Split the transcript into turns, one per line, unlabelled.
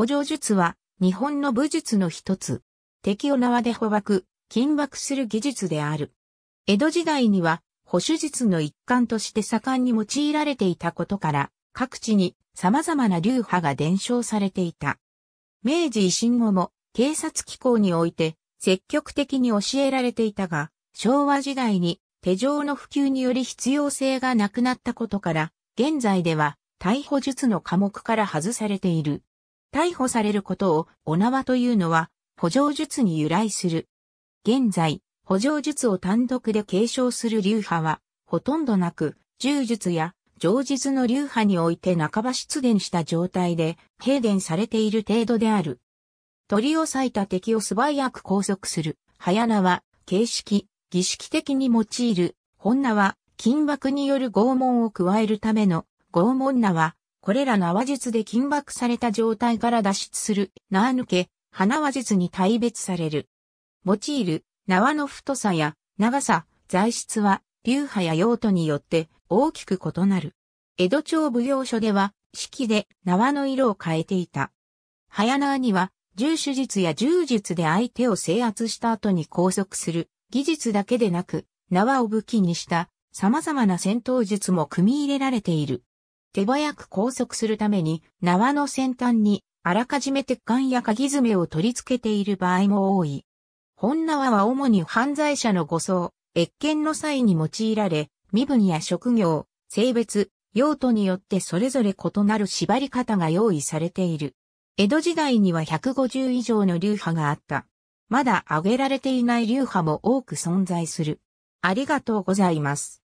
補助術は日本の武
術の一つ。敵を縄で捕獲、緊縛する技術である。江戸時代には保守術の一環として盛んに用いられていたことから、各地に様々な流派が伝承されていた。明治維新後も警察機構において積極的に教えられていたが、昭和時代に手錠の普及により必要性がなくなったことから、現在では逮捕術の科目から外されている。逮捕されることをお縄というのは、補助術に由来する。現在、補助術を単独で継承する流派は、ほとんどなく、柔術や上術の流派において半ば出現した状態で、閉伝されている程度である。鳥を裂いた敵を素早く拘束する、早縄、形式、儀式的に用いる、本縄、金枠による拷問を加えるための、拷問縄、これら縄術で緊縛された状態から脱出する縄抜け、花輪術に大別される。用いる縄の太さや長さ、材質は流派や用途によって大きく異なる。江戸町奉行所では式で縄の色を変えていた。早縄には重手術や柔術で相手を制圧した後に拘束する技術だけでなく縄を武器にした様々な戦闘術も組み入れられている。手早く拘束するために縄の先端にあらかじめ鉄管や鍵爪を取り付けている場合も多い。本縄は主に犯罪者の護送、越見の際に用いられ、身分や職業、性別、用途によってそれぞれ異なる縛り方が用意されている。江戸時代には150以上の流派があった。まだ挙げられていない流派も多く存在する。あ
りがとうございます。